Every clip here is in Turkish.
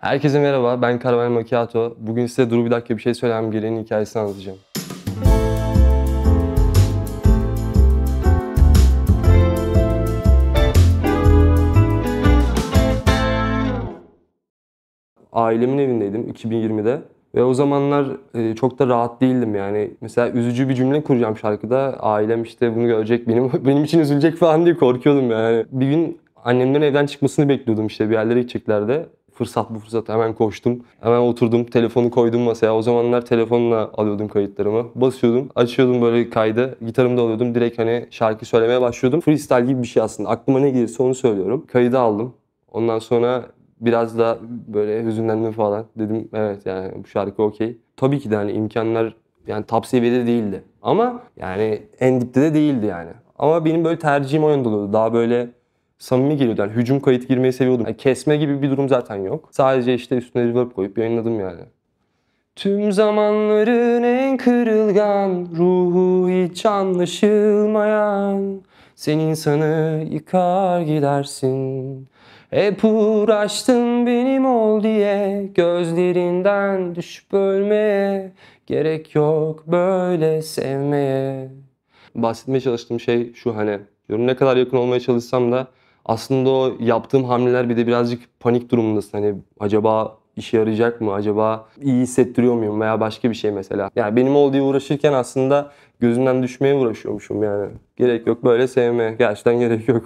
Herkese merhaba, ben Karavan Macchiato. Bugün size Duru Bir Dakika Bir Şey Söylemem Gereği'nin hikayesini anlatacağım. Ailemin evindeydim 2020'de. Ve o zamanlar e, çok da rahat değildim yani. Mesela üzücü bir cümle kuracağım şarkıda. Ailem işte bunu görecek, benim benim için üzülecek falan diye korkuyordum yani. Bir gün annemlerin evden çıkmasını bekliyordum işte bir yerlere gideceklerdi fırsat bu fırsat hemen koştum. Hemen oturdum telefonu koydum masaya. O zamanlar telefonla alıyordum kayıtlarımı. Basıyordum açıyordum böyle kaydı. Gitarımı da alıyordum. Direkt hani şarkı söylemeye başlıyordum. Freestyle gibi bir şey aslında. Aklıma ne gelirse onu söylüyorum. Kaydı aldım. Ondan sonra biraz da böyle hüzünlendim falan. Dedim evet yani bu şarkı okey. Tabii ki de hani imkanlar yani top seviyede değildi. Ama yani en dipte de değildi yani. Ama benim böyle tercihim o yönde oluyordu. Daha böyle samimi geliyordu. Yani hücum kayıt girmeyi seviyordum. Yani kesme gibi bir durum zaten yok. Sadece işte üstüne reverb koyup yayınladım yani. Tüm zamanların en kırılgan, ruhu hiç anlaşılmayan Sen insanı yıkar gidersin Hep uğraştın benim ol diye Gözlerinden düşüp ölmeye Gerek yok böyle sevmeye Bahsetmeye çalıştığım şey şu hani Yorum ne kadar yakın olmaya çalışsam da aslında o yaptığım hamleler bir de birazcık panik durumundasın. Hani acaba işe yarayacak mı? Acaba iyi hissettiriyor muyum veya başka bir şey mesela. Yani benim ol diye uğraşırken aslında gözünden düşmeye uğraşıyormuşum yani. Gerek yok böyle sevmeye. Gerçekten gerek yok.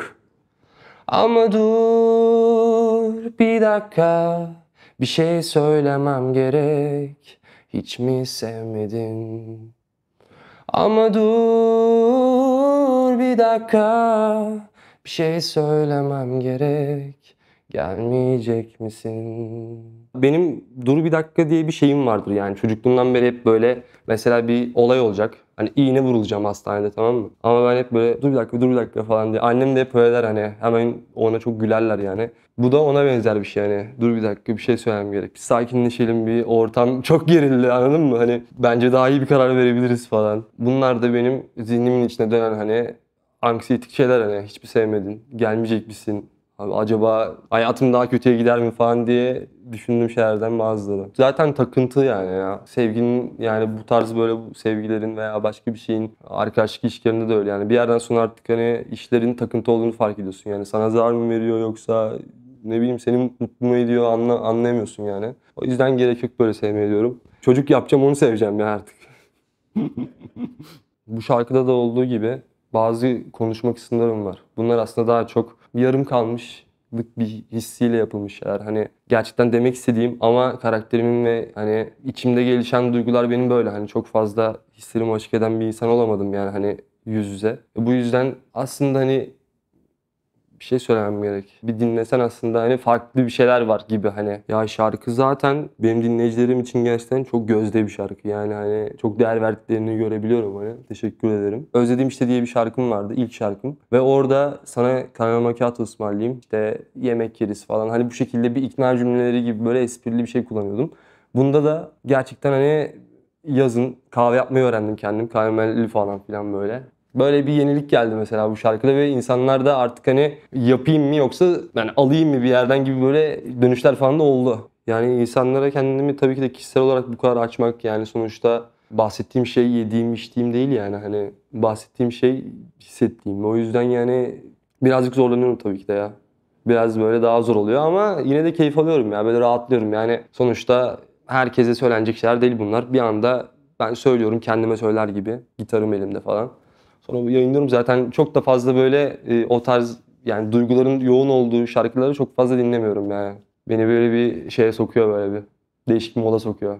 Ama dur bir dakika bir şey söylemem gerek. Hiç mi sevmedin? Ama dur bir dakika bir şey söylemem gerek. Gelmeyecek misin? Benim dur bir dakika diye bir şeyim vardır yani çocukluğumdan beri hep böyle mesela bir olay olacak. Hani iğne vurulacağım hastanede tamam mı? Ama ben hep böyle dur bir dakika dur bir dakika falan diye. Annem de hep öyle der hani hemen ona çok gülerler yani. Bu da ona benzer bir şey hani dur bir dakika bir şey söylemem gerek. Bir sakinleşelim bir ortam çok gerildi anladın mı? Hani bence daha iyi bir karar verebiliriz falan. Bunlar da benim zihnimin içine dönen hani anksiyetik şeyler hani hiçbir sevmedin, gelmeyecek misin? Abi acaba hayatım daha kötüye gider mi falan diye düşündüğüm şeylerden bazıları. Zaten takıntı yani ya. Sevginin yani bu tarz böyle bu sevgilerin veya başka bir şeyin arkadaşlık ilişkilerinde de öyle. Yani bir yerden sonra artık hani işlerin takıntı olduğunu fark ediyorsun. Yani sana zarar mı veriyor yoksa ne bileyim seni mutlu mu ediyor anla, anlayamıyorsun yani. O yüzden gerek yok böyle sevmeye diyorum. Çocuk yapacağım onu seveceğim ya artık. bu şarkıda da olduğu gibi bazı konuşmak istediklerim var. Bunlar aslında daha çok yarım kalmış bir hissiyle yapılmış şeyler. Hani gerçekten demek istediğim ama karakterimin ve hani içimde gelişen duygular benim böyle. Hani çok fazla hislerimi açık eden bir insan olamadım yani hani yüz yüze. E, bu yüzden aslında hani bir şey söylemem gerek. Bir dinlesen aslında hani farklı bir şeyler var gibi hani. Ya şarkı zaten benim dinleyicilerim için gerçekten çok gözde bir şarkı. Yani hani çok değer verdiklerini görebiliyorum hani. Teşekkür ederim. Özlediğim işte diye bir şarkım vardı. ilk şarkım. Ve orada sana karnama kağıt ısmarlayayım. İşte yemek yeriz falan. Hani bu şekilde bir ikna cümleleri gibi böyle esprili bir şey kullanıyordum. Bunda da gerçekten hani yazın kahve yapmayı öğrendim kendim. Karamelli falan filan böyle. Böyle bir yenilik geldi mesela bu şarkıda ve insanlar da artık hani yapayım mı yoksa yani alayım mı bir yerden gibi böyle dönüşler falan da oldu. Yani insanlara kendimi tabii ki de kişisel olarak bu kadar açmak yani sonuçta bahsettiğim şey yediğim içtiğim değil yani hani bahsettiğim şey hissettiğim. O yüzden yani birazcık zorlanıyorum tabii ki de ya. Biraz böyle daha zor oluyor ama yine de keyif alıyorum ya böyle rahatlıyorum yani sonuçta herkese söylenecek şeyler değil bunlar. Bir anda ben söylüyorum kendime söyler gibi gitarım elimde falan. Sonra yayınlıyorum zaten çok da fazla böyle e, o tarz yani duyguların yoğun olduğu şarkıları çok fazla dinlemiyorum yani. Beni böyle bir şeye sokuyor böyle bir değişik bir moda sokuyor.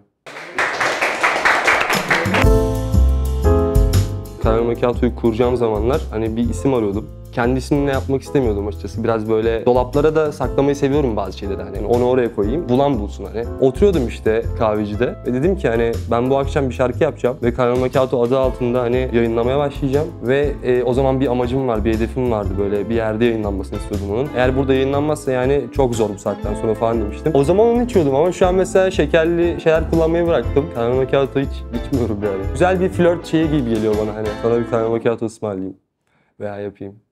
Kahraman Kağıto'yu kuracağım zamanlar hani bir isim arıyordum kendisini yapmak istemiyordum açıkçası. Biraz böyle dolaplara da saklamayı seviyorum bazı şeyleri hani. Onu oraya koyayım. Bulan bulsun hani. Oturuyordum işte kahvecide ve dedim ki hani ben bu akşam bir şarkı yapacağım ve Karol Makato adı altında hani yayınlamaya başlayacağım ve e, o zaman bir amacım var, bir hedefim vardı böyle bir yerde yayınlanmasını istiyordum onun. Eğer burada yayınlanmazsa yani çok zor bu saatten sonra falan demiştim. O zaman onu içiyordum ama şu an mesela şekerli şeyler kullanmayı bıraktım. Karol Makato hiç içmiyorum yani. Güzel bir flört şeyi gibi geliyor bana hani. Sana bir Karol Makato ısmarlayayım veya yapayım.